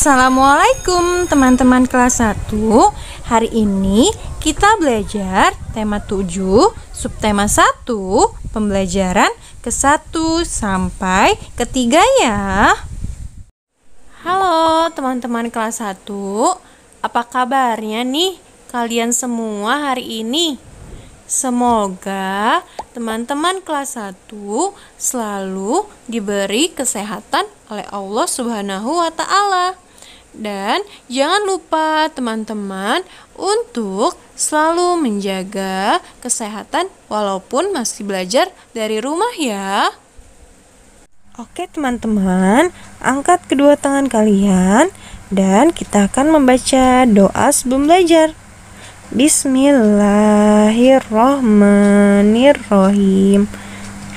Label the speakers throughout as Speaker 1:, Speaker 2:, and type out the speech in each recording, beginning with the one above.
Speaker 1: Assalamualaikum teman-teman kelas 1 Hari ini kita belajar tema 7 subtema 1 pembelajaran ke 1 sampai ke 3 ya Halo teman-teman kelas 1 Apa kabarnya nih kalian semua hari ini? Semoga teman-teman kelas 1 selalu diberi kesehatan oleh Allah Subhanahu wa taala. Dan jangan lupa teman-teman untuk selalu menjaga kesehatan walaupun masih belajar dari rumah ya. Oke teman-teman, angkat kedua tangan kalian dan kita akan membaca doa sebelum belajar. Bismillahirrohmanirrohim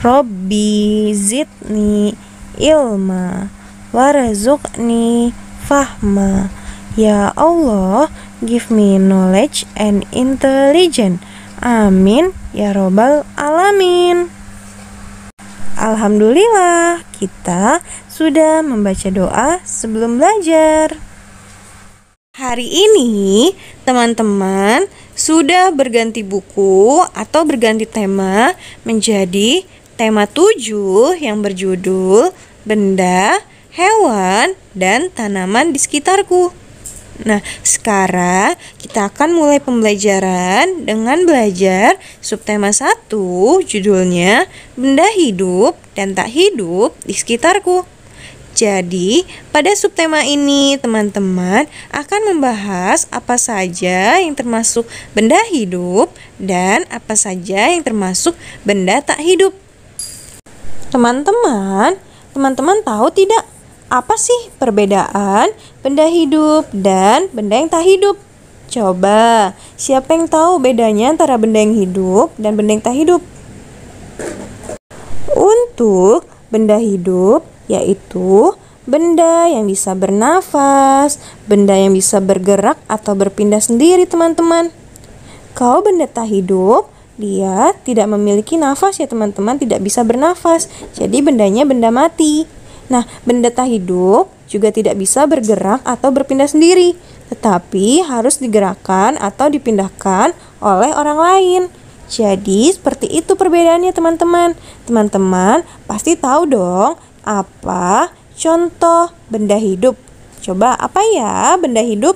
Speaker 1: Robbi zidni ilma warzuqni fahma. Ya Allah, give me knowledge and intelligence. Amin ya robbal alamin. Alhamdulillah, kita sudah membaca doa sebelum belajar. Hari ini, teman-teman sudah berganti buku atau berganti tema menjadi tema 7 yang berjudul Benda hewan, dan tanaman di sekitarku. Nah, sekarang kita akan mulai pembelajaran dengan belajar subtema 1 judulnya Benda Hidup dan Tak Hidup di Sekitarku. Jadi, pada subtema ini teman-teman akan membahas apa saja yang termasuk benda hidup dan apa saja yang termasuk benda tak hidup. Teman-teman, teman-teman tahu tidak apa sih perbedaan benda hidup dan benda yang tak hidup? Coba, siapa yang tahu bedanya antara benda yang hidup dan benda yang tak hidup? Untuk benda hidup, yaitu benda yang bisa bernafas, benda yang bisa bergerak atau berpindah sendiri, teman-teman. Kalau benda tak hidup, dia tidak memiliki nafas ya teman-teman, tidak bisa bernafas. Jadi bendanya benda mati. Nah, tak hidup juga tidak bisa bergerak atau berpindah sendiri, tetapi harus digerakkan atau dipindahkan oleh orang lain. Jadi, seperti itu perbedaannya teman-teman. Teman-teman pasti tahu dong apa contoh benda hidup. Coba apa ya benda hidup?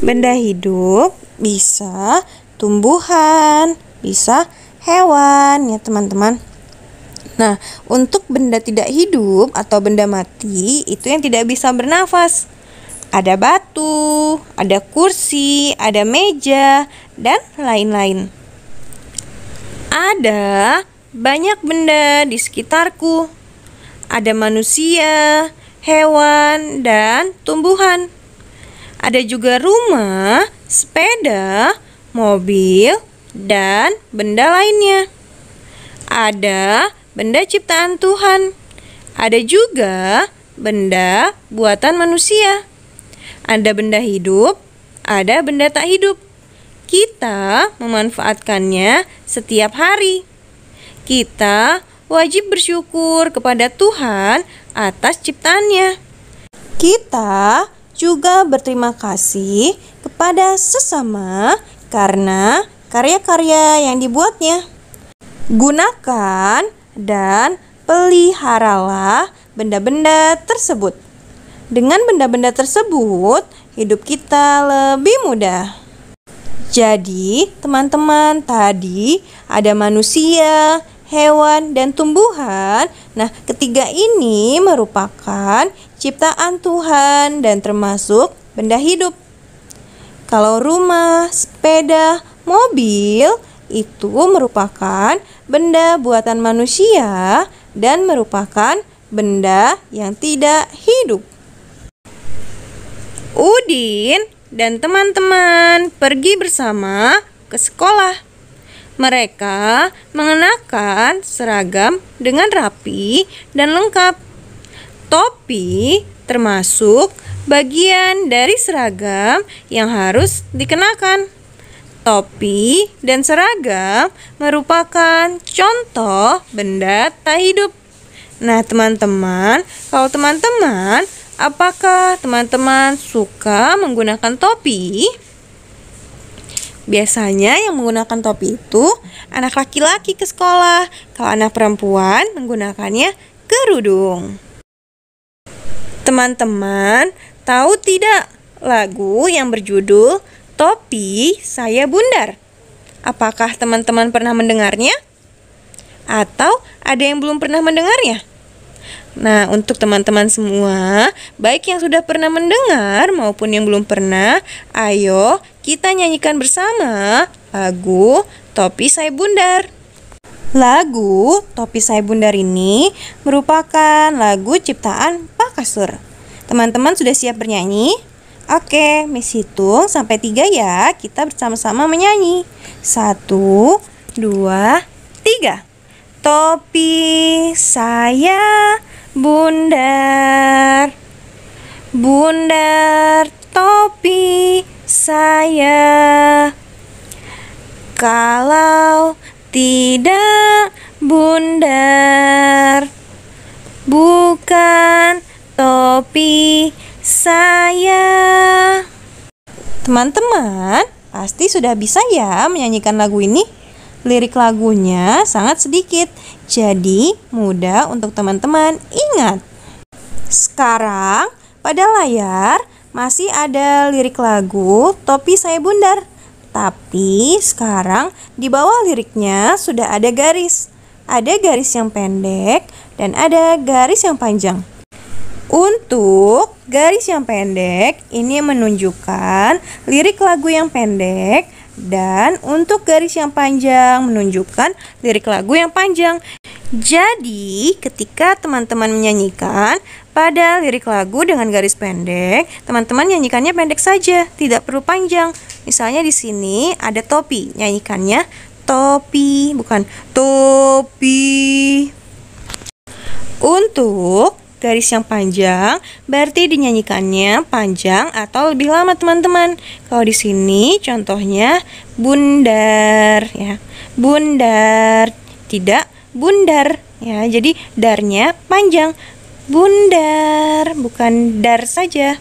Speaker 1: Benda hidup bisa tumbuhan, bisa hewan ya teman-teman. Nah, untuk benda tidak hidup atau benda mati itu yang tidak bisa bernafas. Ada batu, ada kursi, ada meja, dan lain-lain. Ada banyak benda di sekitarku. Ada manusia, hewan, dan tumbuhan. Ada juga rumah, sepeda, mobil, dan benda lainnya. Ada benda ciptaan Tuhan. Ada juga benda buatan manusia. Ada benda hidup, ada benda tak hidup. Kita memanfaatkannya setiap hari. Kita wajib bersyukur kepada Tuhan atas ciptaannya. Kita juga berterima kasih kepada sesama karena karya-karya yang dibuatnya. Gunakan dan peliharalah benda-benda tersebut. Dengan benda-benda tersebut, hidup kita lebih mudah. Jadi, teman-teman, tadi ada manusia, hewan, dan tumbuhan. Nah, ketiga ini merupakan ciptaan Tuhan dan termasuk benda hidup. Kalau rumah, sepeda, mobil itu merupakan benda buatan manusia dan merupakan benda yang tidak hidup. Udin dan teman-teman pergi bersama ke sekolah. Mereka mengenakan seragam dengan rapi dan lengkap. Topi termasuk bagian dari seragam yang harus dikenakan. Topi dan seragam merupakan contoh benda tak hidup. Nah, teman-teman, kalau teman-teman, apakah teman-teman suka menggunakan topi? Biasanya yang menggunakan topi itu anak laki-laki ke sekolah, kalau anak perempuan menggunakannya kerudung. Teman-teman, tahu tidak lagu yang berjudul Topi saya bundar. Apakah teman-teman pernah mendengarnya? Atau ada yang belum pernah mendengarnya? Nah, untuk teman-teman semua, baik yang sudah pernah mendengar maupun yang belum pernah, ayo kita nyanyikan bersama lagu Topi Saya Bundar. Lagu Topi Saya Bundar ini merupakan lagu ciptaan Pak Kasur. Teman-teman sudah siap bernyanyi? Oke, Miss hitung sampai tiga ya. Kita bersama-sama menyanyi. Satu, dua, tiga. Topi saya bundar Bundar topi saya Kalau tidak bundar Bukan topi saya. Teman-teman, pasti sudah bisa ya menyanyikan lagu ini. Lirik lagunya sangat sedikit, jadi mudah untuk teman-teman ingat. Sekarang, pada layar masih ada lirik lagu Topi Saya Bundar. Tapi sekarang di bawah liriknya sudah ada garis. Ada garis yang pendek dan ada garis yang panjang. Untuk garis yang pendek, ini menunjukkan lirik lagu yang pendek dan untuk garis yang panjang menunjukkan lirik lagu yang panjang. Jadi, ketika teman-teman menyanyikan pada lirik lagu dengan garis pendek, teman-teman nyanyikannya pendek saja, tidak perlu panjang. Misalnya di sini ada topi, nyanyikannya topi, bukan topi. Untuk garis yang panjang berarti dinyanyikannya panjang atau lebih lama teman-teman. Kalau di sini contohnya bundar ya. Bundar tidak bundar ya. Jadi darnya panjang. Bundar bukan dar saja.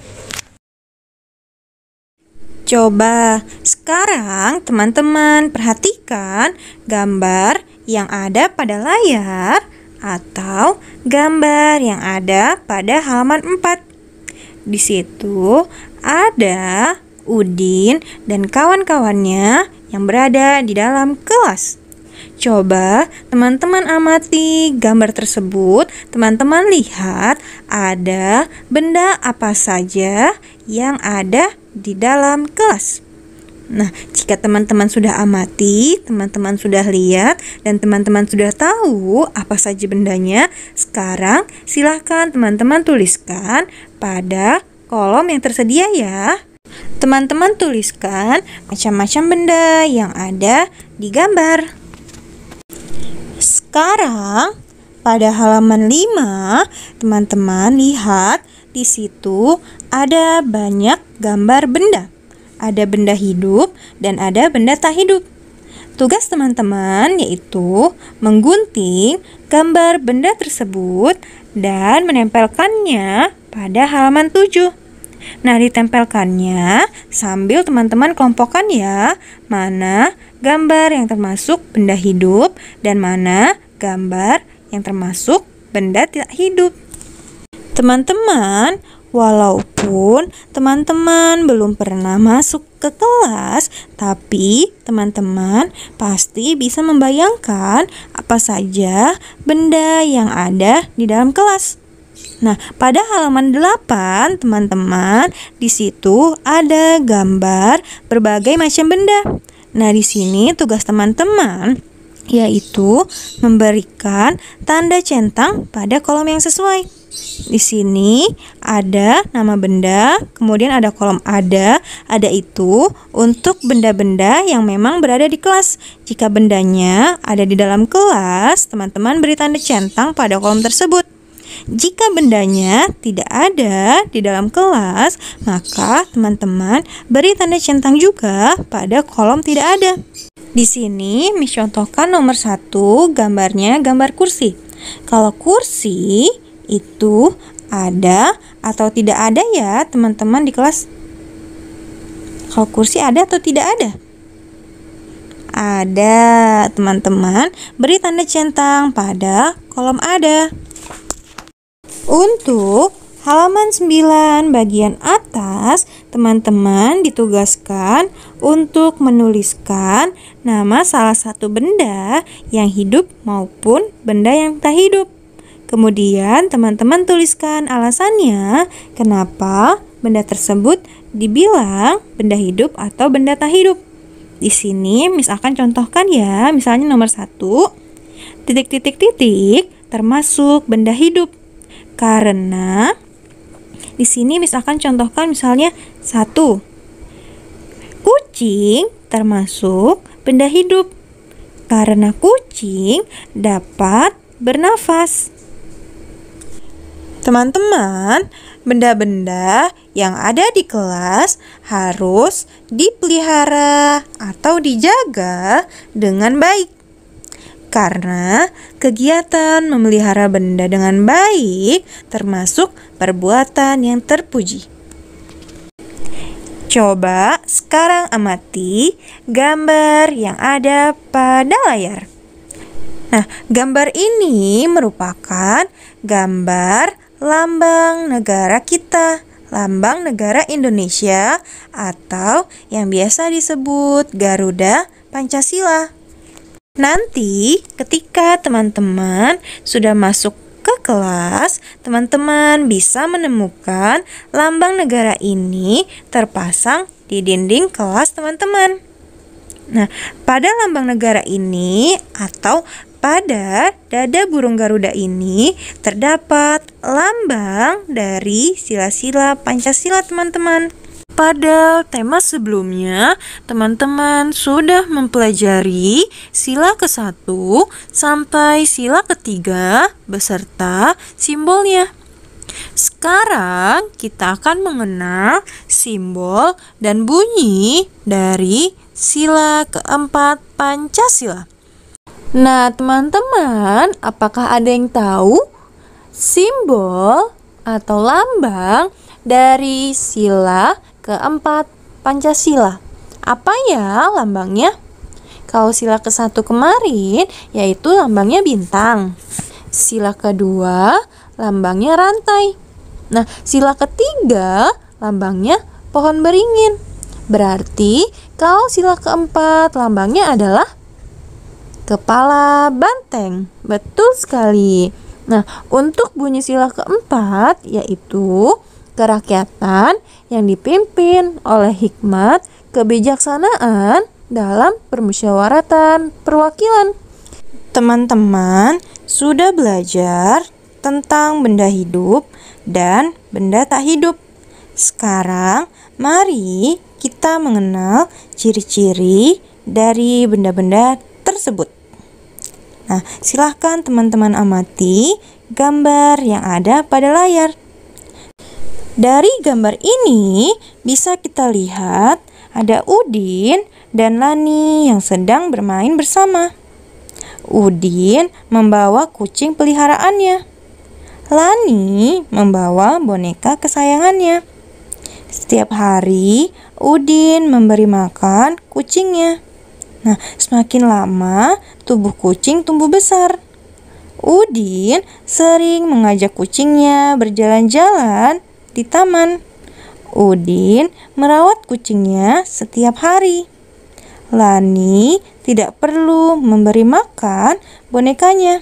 Speaker 1: Coba sekarang teman-teman perhatikan gambar yang ada pada layar atau gambar yang ada pada halaman 4. Di situ ada Udin dan kawan-kawannya yang berada di dalam kelas. Coba teman-teman amati gambar tersebut. Teman-teman lihat ada benda apa saja yang ada di dalam kelas. Nah, jika teman-teman sudah amati, teman-teman sudah lihat, dan teman-teman sudah tahu apa saja bendanya, sekarang silahkan teman-teman tuliskan pada kolom yang tersedia ya. Teman-teman tuliskan macam-macam benda yang ada di gambar. Sekarang, pada halaman 5, teman-teman lihat di situ ada banyak gambar benda ada benda hidup dan ada benda tak hidup. Tugas teman-teman yaitu menggunting gambar benda tersebut dan menempelkannya pada halaman 7. Nah, ditempelkannya sambil teman-teman kelompokkan ya, mana gambar yang termasuk benda hidup dan mana gambar yang termasuk benda tidak hidup. Teman-teman, Walaupun teman-teman belum pernah masuk ke kelas, tapi teman-teman pasti bisa membayangkan apa saja benda yang ada di dalam kelas. Nah, pada halaman 8, teman-teman, di situ ada gambar berbagai macam benda. Nah, di sini tugas teman-teman yaitu memberikan tanda centang pada kolom yang sesuai. Di sini ada nama benda, kemudian ada kolom ada, ada itu untuk benda-benda yang memang berada di kelas. Jika bendanya ada di dalam kelas, teman-teman beri tanda centang pada kolom tersebut. Jika bendanya tidak ada di dalam kelas, maka teman-teman beri tanda centang juga pada kolom tidak ada. Di sini, Miss nomor satu gambarnya gambar kursi. Kalau kursi, itu ada atau tidak ada ya teman-teman di kelas? Kalau kursi ada atau tidak ada? Ada, teman-teman. Beri tanda centang pada kolom ada. Untuk halaman 9 bagian atas, teman-teman ditugaskan untuk menuliskan nama salah satu benda yang hidup maupun benda yang tak hidup. Kemudian teman-teman tuliskan alasannya kenapa benda tersebut dibilang benda hidup atau benda tak hidup. Di sini misalkan contohkan ya, misalnya nomor satu, titik-titik-titik termasuk benda hidup. Karena di sini misalkan contohkan misalnya satu, kucing termasuk benda hidup. Karena kucing dapat bernafas. Teman-teman, benda-benda yang ada di kelas harus dipelihara atau dijaga dengan baik. Karena kegiatan memelihara benda dengan baik termasuk perbuatan yang terpuji. Coba sekarang amati gambar yang ada pada layar. Nah, gambar ini merupakan gambar lambang negara kita, lambang negara Indonesia, atau yang biasa disebut Garuda Pancasila. Nanti, ketika teman-teman sudah masuk ke kelas, teman-teman bisa menemukan lambang negara ini terpasang di dinding kelas teman-teman. Nah, pada lambang negara ini atau pada dada burung Garuda ini terdapat lambang dari sila-sila Pancasila teman-teman. Pada tema sebelumnya, teman-teman sudah mempelajari sila ke-1 sampai sila ke-3 beserta simbolnya. Sekarang kita akan mengenal simbol dan bunyi dari sila keempat Pancasila. Nah, teman-teman, apakah ada yang tahu simbol atau lambang dari sila keempat Pancasila? Apa ya lambangnya? Kalau sila ke satu kemarin yaitu lambangnya bintang. Sila kedua lambangnya rantai. Nah, sila ketiga lambangnya pohon beringin. Berarti kalau sila keempat lambangnya adalah kepala banteng. Betul sekali. Nah, untuk bunyi sila keempat yaitu kerakyatan yang dipimpin oleh hikmat, kebijaksanaan dalam permusyawaratan perwakilan. Teman-teman sudah belajar tentang benda hidup dan benda tak hidup. Sekarang mari kita mengenal ciri-ciri dari benda-benda tersebut. Nah, silahkan teman-teman amati gambar yang ada pada layar. Dari gambar ini bisa kita lihat ada Udin dan Lani yang sedang bermain bersama. Udin membawa kucing peliharaannya. Lani membawa boneka kesayangannya. Setiap hari, Udin memberi makan kucingnya. Nah, semakin lama tubuh kucing tumbuh besar. Udin sering mengajak kucingnya berjalan-jalan di taman. Udin merawat kucingnya setiap hari. Lani tidak perlu memberi makan bonekanya.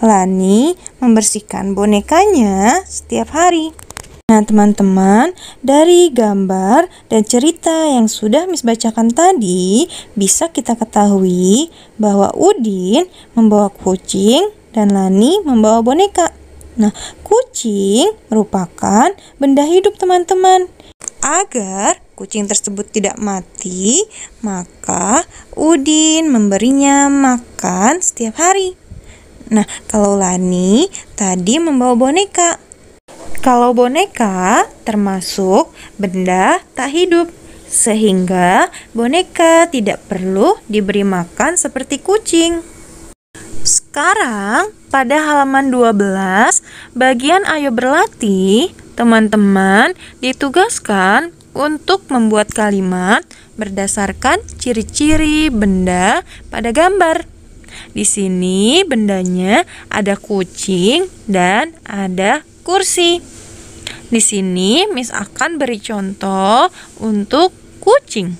Speaker 1: Lani membersihkan bonekanya setiap hari. Nah teman-teman, dari gambar dan cerita yang sudah Miss bacakan tadi, bisa kita ketahui bahwa Udin membawa kucing dan Lani membawa boneka. Nah, kucing merupakan benda hidup teman-teman. Agar kucing tersebut tidak mati, maka Udin memberinya makan setiap hari. Nah, kalau Lani tadi membawa boneka, kalau boneka termasuk benda tak hidup, sehingga boneka tidak perlu diberi makan seperti kucing. Sekarang pada halaman 12 bagian ayo berlatih, teman-teman ditugaskan untuk membuat kalimat berdasarkan ciri-ciri benda pada gambar. Di sini bendanya ada kucing dan ada kursi. Di sini Miss akan beri contoh untuk kucing.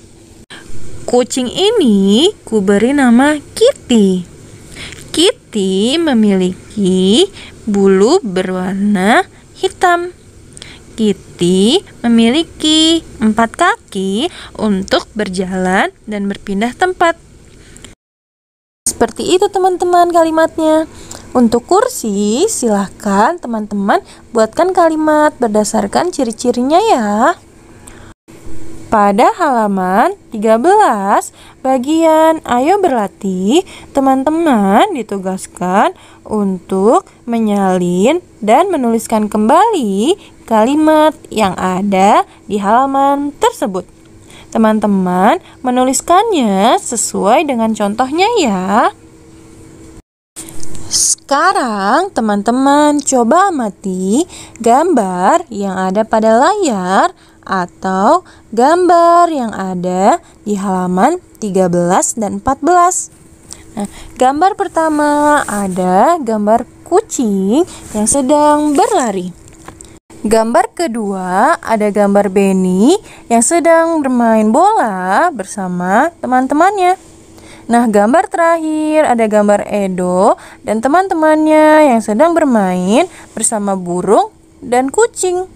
Speaker 1: Kucing ini kuberi nama Kitty. Kitty memiliki bulu berwarna hitam. Kitty memiliki empat kaki untuk berjalan dan berpindah tempat. Seperti itu teman-teman kalimatnya. Untuk kursi, silahkan teman-teman buatkan kalimat berdasarkan ciri-cirinya ya. Pada halaman 13, bagian ayo berlatih, teman-teman ditugaskan untuk menyalin dan menuliskan kembali kalimat yang ada di halaman tersebut. Teman-teman menuliskannya sesuai dengan contohnya ya. Sekarang teman-teman coba amati gambar yang ada pada layar atau gambar yang ada di halaman 13 dan 14. Nah, gambar pertama ada gambar kucing yang sedang berlari. Gambar kedua ada gambar Benny yang sedang bermain bola bersama teman-temannya. Nah, gambar terakhir ada gambar Edo dan teman-temannya yang sedang bermain bersama burung dan kucing.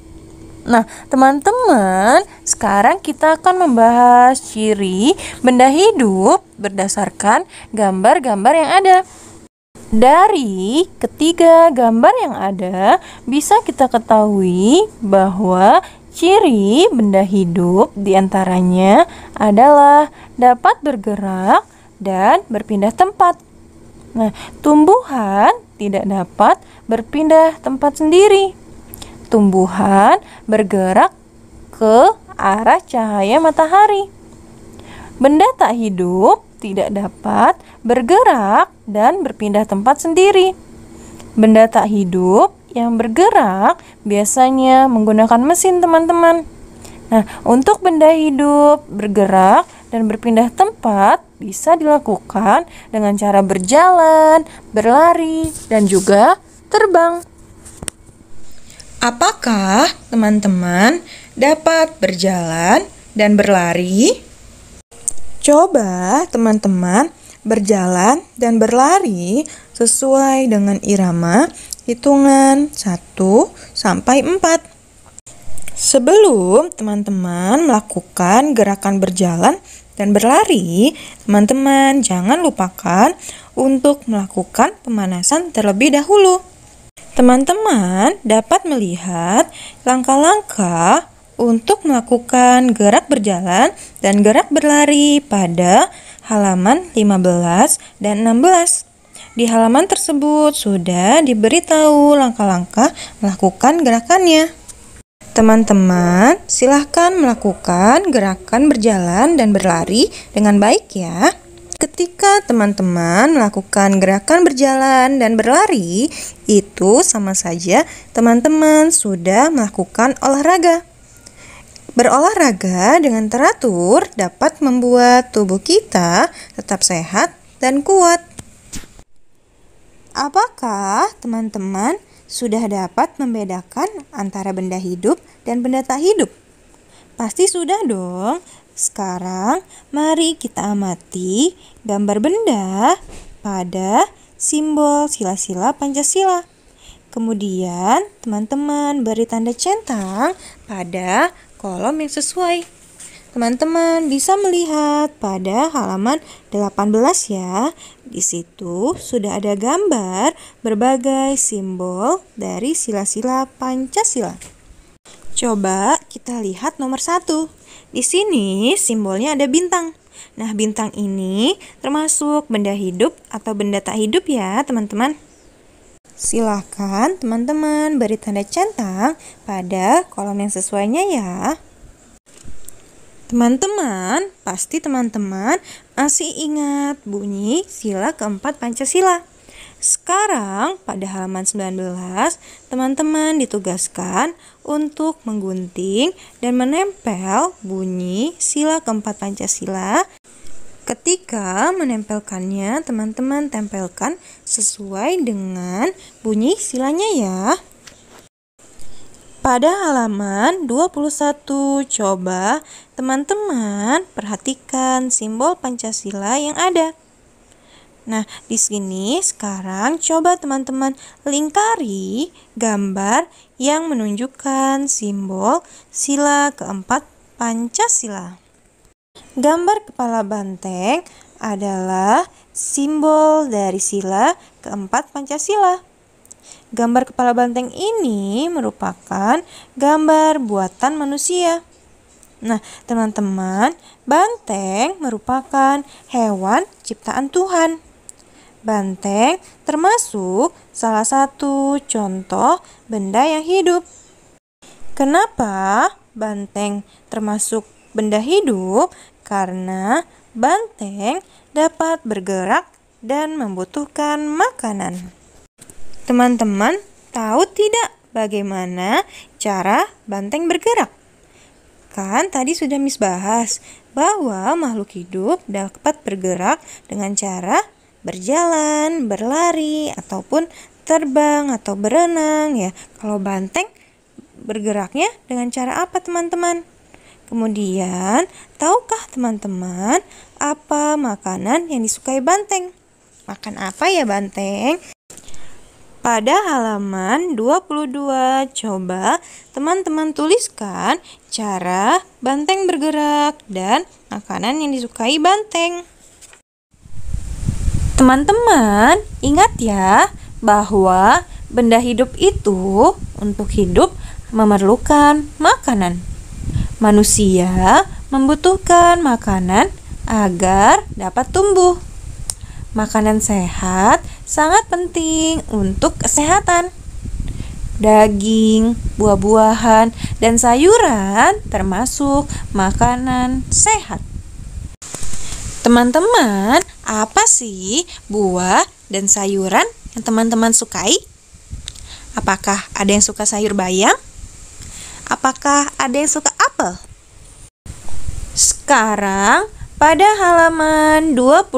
Speaker 1: Nah, teman-teman, sekarang kita akan membahas ciri benda hidup berdasarkan gambar-gambar yang ada. Dari ketiga gambar yang ada, bisa kita ketahui bahwa ciri benda hidup diantaranya adalah dapat bergerak, dan berpindah tempat. Nah, tumbuhan tidak dapat berpindah tempat sendiri. Tumbuhan bergerak ke arah cahaya matahari. Benda tak hidup tidak dapat bergerak dan berpindah tempat sendiri. Benda tak hidup yang bergerak biasanya menggunakan mesin, teman-teman. Nah, untuk benda hidup bergerak dan berpindah tempat bisa dilakukan dengan cara berjalan, berlari, dan juga terbang. Apakah teman-teman dapat berjalan dan berlari? Coba teman-teman berjalan dan berlari sesuai dengan irama hitungan 1 sampai 4. Sebelum teman-teman melakukan gerakan berjalan dan berlari, teman-teman jangan lupakan untuk melakukan pemanasan terlebih dahulu. Teman-teman dapat melihat langkah-langkah untuk melakukan gerak berjalan dan gerak berlari pada halaman 15 dan 16. Di halaman tersebut sudah diberitahu langkah-langkah melakukan gerakannya. Teman-teman, silahkan melakukan gerakan berjalan dan berlari dengan baik ya. Ketika teman-teman melakukan gerakan berjalan dan berlari, itu sama saja teman-teman sudah melakukan olahraga. Berolahraga dengan teratur dapat membuat tubuh kita tetap sehat dan kuat. Apakah teman-teman sudah dapat membedakan antara benda hidup dan benda tak hidup? Pasti sudah dong. Sekarang mari kita amati gambar benda pada simbol sila-sila Pancasila. Kemudian teman-teman beri tanda centang pada kolom yang sesuai teman-teman bisa melihat pada halaman 18 ya. Di situ sudah ada gambar berbagai simbol dari sila-sila Pancasila. Coba kita lihat nomor satu. Di sini simbolnya ada bintang. Nah, bintang ini termasuk benda hidup atau benda tak hidup ya, teman-teman. Silahkan teman-teman beri tanda centang pada kolom yang sesuainya ya. Teman-teman, pasti teman-teman masih ingat bunyi sila keempat Pancasila. Sekarang pada halaman 19, teman-teman ditugaskan untuk menggunting dan menempel bunyi sila keempat Pancasila. Ketika menempelkannya, teman-teman tempelkan sesuai dengan bunyi silanya ya. Pada halaman 21, coba teman-teman perhatikan simbol Pancasila yang ada. Nah, di sini sekarang coba teman-teman lingkari gambar yang menunjukkan simbol sila keempat Pancasila. Gambar kepala banteng adalah simbol dari sila keempat Pancasila. Gambar kepala banteng ini merupakan gambar buatan manusia. Nah, teman-teman, banteng merupakan hewan ciptaan Tuhan. Banteng termasuk salah satu contoh benda yang hidup. Kenapa banteng termasuk benda hidup? Karena banteng dapat bergerak dan membutuhkan makanan. Teman-teman tahu tidak bagaimana cara banteng bergerak? Kan tadi sudah Miss bahas bahwa makhluk hidup dapat bergerak dengan cara berjalan, berlari, ataupun terbang atau berenang ya. Kalau banteng bergeraknya dengan cara apa teman-teman? Kemudian, tahukah teman-teman apa makanan yang disukai banteng? Makan apa ya banteng? Pada halaman 22, coba teman-teman tuliskan cara banteng bergerak dan makanan yang disukai banteng. Teman-teman, ingat ya bahwa benda hidup itu untuk hidup memerlukan makanan. Manusia membutuhkan makanan agar dapat tumbuh makanan sehat sangat penting untuk kesehatan. Daging, buah-buahan, dan sayuran termasuk makanan sehat. Teman-teman, apa sih buah dan sayuran yang teman-teman sukai? Apakah ada yang suka sayur bayam? Apakah ada yang suka apel? Sekarang pada halaman 22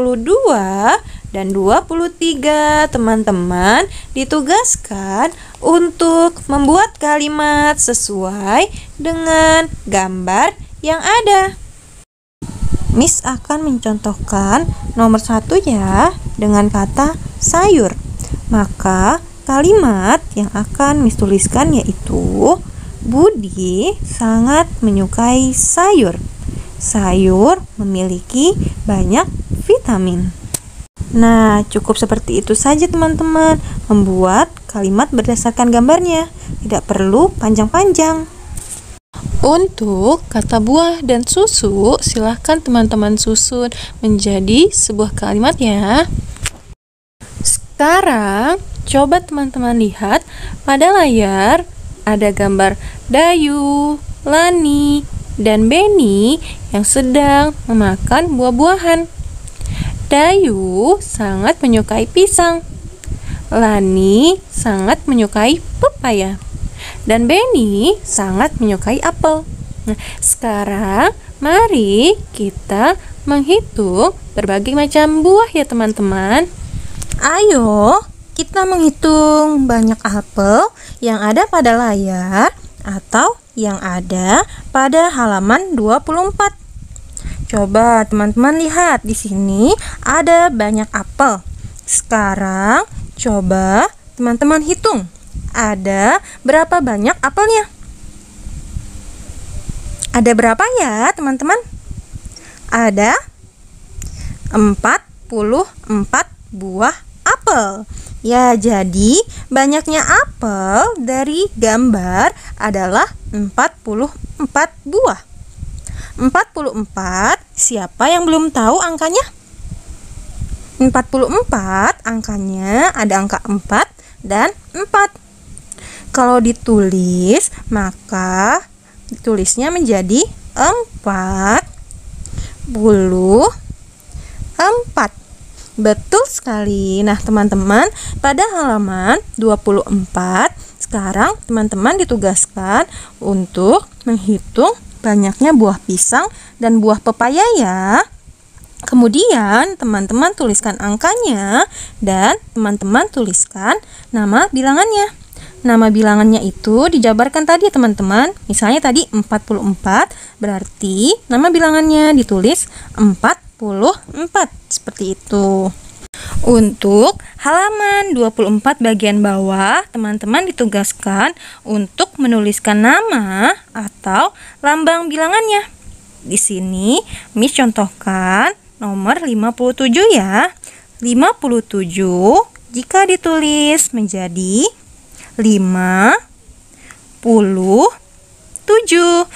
Speaker 1: dan 23 teman-teman ditugaskan untuk membuat kalimat sesuai dengan gambar yang ada. Miss akan mencontohkan nomor satu ya dengan kata sayur. Maka kalimat yang akan Miss tuliskan yaitu Budi sangat menyukai sayur sayur memiliki banyak vitamin. Nah, cukup seperti itu saja teman-teman. Membuat kalimat berdasarkan gambarnya. Tidak perlu panjang-panjang. Untuk kata buah dan susu, silahkan teman-teman susun menjadi sebuah kalimat ya. Sekarang, coba teman-teman lihat pada layar ada gambar dayu, lani, dan Benny yang sedang memakan buah-buahan. Dayu sangat menyukai pisang. Lani sangat menyukai pepaya. Dan Benny sangat menyukai apel. Nah, sekarang mari kita menghitung berbagai macam buah ya teman-teman. Ayo, kita menghitung banyak apel yang ada pada layar atau yang ada pada halaman 24. Coba teman-teman lihat di sini ada banyak apel. Sekarang coba teman-teman hitung. Ada berapa banyak apelnya? Ada berapa ya, teman-teman? Ada 44 buah apel. Ya, jadi banyaknya apel dari gambar adalah 44 buah. 44, siapa yang belum tahu angkanya? 44 angkanya ada angka 4 dan 4. Kalau ditulis, maka ditulisnya menjadi 4 puluh 4 Betul sekali. Nah, teman-teman, pada halaman 24 sekarang teman-teman ditugaskan untuk menghitung banyaknya buah pisang dan buah pepaya ya. Kemudian teman-teman tuliskan angkanya dan teman-teman tuliskan nama bilangannya. Nama bilangannya itu dijabarkan tadi teman-teman. Misalnya tadi 44 berarti nama bilangannya ditulis 4 seperti itu. Untuk halaman 24 bagian bawah, teman-teman ditugaskan untuk menuliskan nama atau lambang bilangannya. Di sini, Miss contohkan nomor 57 ya. 57 jika ditulis menjadi 5 10 7.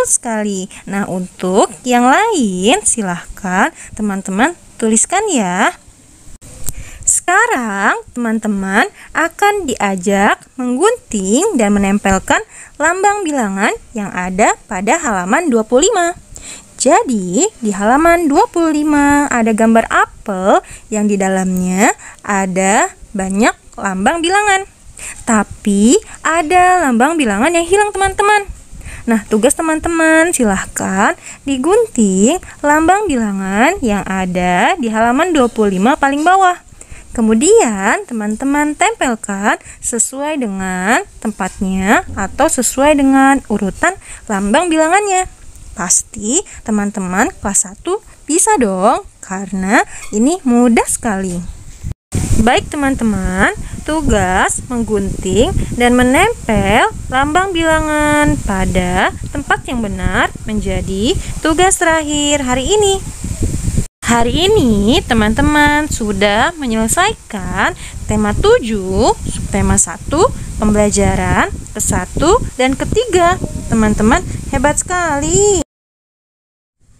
Speaker 1: Betul sekali. Nah, untuk yang lain silahkan teman-teman tuliskan ya. Sekarang teman-teman akan diajak menggunting dan menempelkan lambang bilangan yang ada pada halaman 25. Jadi di halaman 25 ada gambar apel yang di dalamnya ada banyak lambang bilangan. Tapi ada lambang bilangan yang hilang teman-teman. Nah, tugas teman-teman silahkan digunting lambang bilangan yang ada di halaman 25 paling bawah. Kemudian, teman-teman tempelkan sesuai dengan tempatnya atau sesuai dengan urutan lambang bilangannya. Pasti teman-teman kelas 1 bisa dong, karena ini mudah sekali. Baik teman-teman, Tugas menggunting dan menempel lambang bilangan pada tempat yang benar menjadi tugas terakhir hari ini. Hari ini teman-teman sudah menyelesaikan tema 7, subtema 1, pembelajaran ke-1 dan ke-3. Teman-teman hebat sekali.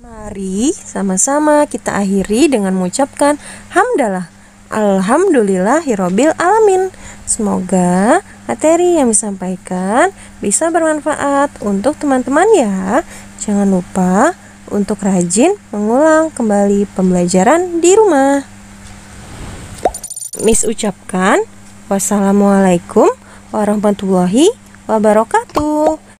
Speaker 1: Mari sama-sama kita akhiri dengan mengucapkan hamdalah Alhamdulillahirrohbil alamin. Semoga materi yang disampaikan bisa bermanfaat untuk teman-teman ya. Jangan lupa untuk rajin mengulang kembali pembelajaran di rumah. Miss ucapkan wassalamualaikum warahmatullahi wabarakatuh.